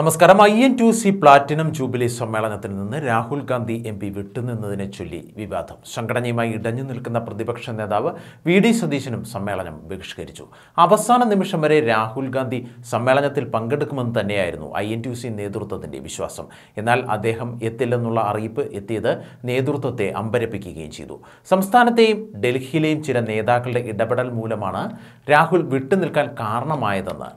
നമസ്കാരം I N T U C platinum jubilee സമ്മേളനത്തിൽ നിന്ന് രാഹുൽ ഗാന്ധി എം പി വിട്ടുനിന്നതിനെ ചൊല്ലി വിവാദം സംഘടനയുമായി ഇടഞ്ഞു നിൽക്കുന്ന പ്രതിപക്ഷ നേതാവ് വി ഡി സതീശനും സമ്മേളനം ബഹിഷ്കരിച്ചു അവസാന നിമിഷം വരെ രാഹുൽ ഗാന്ധി സമ്മേളനത്തിൽ പങ്കെടുക്കുമെന്ന് തന്നെയായിരുന്നു ഐ എൻ ടു സി നേതൃത്വത്തിൻ്റെ വിശ്വാസം എന്നാൽ അദ്ദേഹം എത്തില്ലെന്നുള്ള അറിയിപ്പ് എത്തിയത് നേതൃത്വത്തെ അമ്പരപ്പിക്കുകയും ചെയ്തു സംസ്ഥാനത്തെയും ഡൽഹിയിലെയും ചില നേതാക്കളുടെ ഇടപെടൽ മൂലമാണ് രാഹുൽ വിട്ടുനിൽക്കാൻ കാരണമായതെന്ന്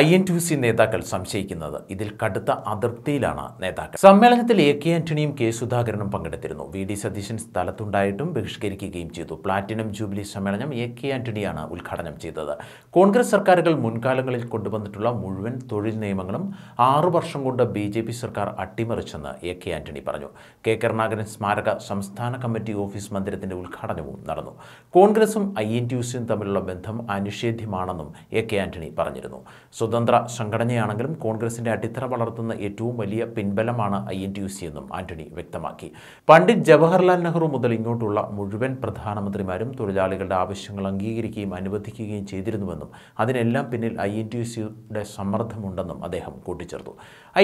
ഐ എൻ ടു സി നേതാക്കൾ സംശയിക്കുന്നത് ഇതിൽ കടുത്ത അതൃപ്തിയിലാണ് നേതാക്കൾ സമ്മേളനത്തിൽ എ കെ ആന്റണിയും കെ സുധാകരനും പങ്കെടുത്തിരുന്നു വി ഡി സതീശൻ സ്ഥലത്തുണ്ടായിട്ടും ബഹിഷ്കരിക്കുകയും ചെയ്തു പ്ലാറ്റിനം ജൂബിലി സമ്മേളനം എ കെ ആന്റണിയാണ് ഉദ്ഘാടനം ചെയ്തത് കോൺഗ്രസ് സർക്കാരുകൾ മുൻകാലങ്ങളിൽ കൊണ്ടുവന്നിട്ടുള്ള മുഴുവൻ തൊഴിൽ നിയമങ്ങളും ആറു വർഷം കൊണ്ട് ബി ജെ പി സർക്കാർ അട്ടിമറിച്ചെന്ന് എ കെ ആന്റണി പറഞ്ഞു കെ കരുണാകരൻ സ്മാരക സംസ്ഥാന കമ്മിറ്റി ഓഫീസ് മന്ദിരത്തിന്റെ ഉദ്ഘാടനവും നടന്നു കോൺഗ്രസും ഐ എൻ ടു സിയും തമ്മിലുള്ള ബന്ധം അനിഷേധ്യമാണെന്നും എ കെ ആന്റണി പറഞ്ഞിരുന്നു സ്വതന്ത്ര സംഘടനയാണെങ്കിലും കോൺഗ്രസിന്റെ അടിത്തറ വളർത്തുന്ന ഏറ്റവും വലിയ പിൻബലമാണ് I N T U C എന്നും ആന്റണി വ്യക്തമാക്കി പണ്ഡിറ്റ് ജവഹർലാൽ നെഹ്റു മുതൽ ഇങ്ങോട്ടുള്ള മുഴുവൻ പ്രധാനമന്ത്രിമാരും തൊഴിലാളികളുടെ ആവശ്യങ്ങൾ അംഗീകരിക്കുകയും അനുവദിക്കുകയും ചെയ്തിരുന്നുവെന്നും അതിനെല്ലാം പിന്നിൽ ഐ എൻ ടി യു സിയുടെ സമ്മർദ്ദമുണ്ടെന്നും അദ്ദേഹം കൂട്ടിച്ചേർത്തു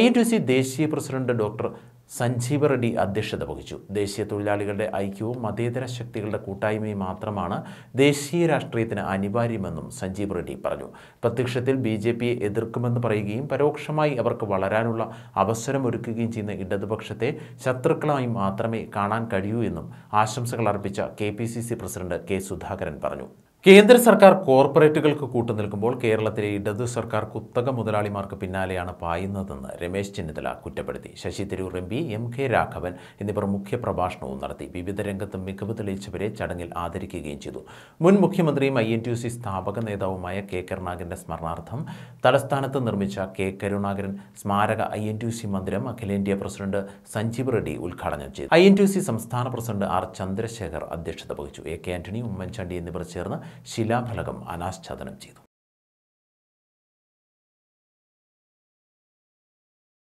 I N T U C ദേശീയ പ്രസിഡന്റ് ഡോക്ടർ സഞ്ജീവ് റെഡ്ഡി അധ്യക്ഷത വഹിച്ചു ദേശീയ തൊഴിലാളികളുടെ ഐക്യവും മതേതര ശക്തികളുടെ കൂട്ടായ്മയും മാത്രമാണ് ദേശീയ രാഷ്ട്രീയത്തിന് അനിവാര്യമെന്നും സഞ്ജീവ് റെഡ്ഡി പറഞ്ഞു പ്രത്യക്ഷത്തിൽ ബി ജെ പിയെ എതിർക്കുമെന്ന് പറയുകയും പരോക്ഷമായി അവർക്ക് വളരാനുള്ള അവസരം ഒരുക്കുകയും ചെയ്യുന്ന ഇടതുപക്ഷത്തെ ശത്രുക്കളായി മാത്രമേ കാണാൻ കഴിയൂ എന്നും ആശംസകൾ അർപ്പിച്ച കെ പ്രസിഡന്റ് കെ സുധാകരൻ പറഞ്ഞു കേന്ദ്ര സർക്കാർ കോർപ്പറേറ്റുകൾക്ക് കൂട്ടുനിൽക്കുമ്പോൾ കേരളത്തിലെ ഇടതു സർക്കാർ കുത്തക മുതലാളിമാർക്ക് പിന്നാലെയാണ് പായുന്നതെന്ന് രമേശ് ചെന്നിത്തല കുറ്റപ്പെടുത്തി Shashi Tharoor M P M K Raghavan എന്നിവർ മുഖ്യ പ്രഭാഷണവും നടത്തി വിവിധ രംഗത്ത് മികവ് തെളിയിച്ചവരെ ചടങ്ങിൽ ആദരിക്കുകയും ചെയ്തു മുൻ മുഖ്യമന്ത്രിയും ഐ എൻ ടി സി സ്ഥാപക നേതാവുമായ കെ കരുണാകരൻ്റെ സ്മരണാർത്ഥം തലസ്ഥാനത്ത് നിർമ്മിച്ച കെ കരുണാകരൻ സ്മാരക ഐ എൻ ടി സി മന്ദിരം അഖിലേന്ത്യാ പ്രസിഡന്റ് സഞ്ജീവ് റെഡ്ഡി ഉദ്ഘാടനം ചെയ്തു ഐ എൻ ടി സി സംസ്ഥാന പ്രസിഡന്റ് ആർ ചന്ദ്രശേഖർ അധ്യക്ഷത വഹിച്ചു എ കെ ആന്റണി ഉമ്മൻചാണ്ടി എന്നിവർ ചേർന്ന് ശിലാഫലകം അനാച്ഛാദനം ചെയ്തു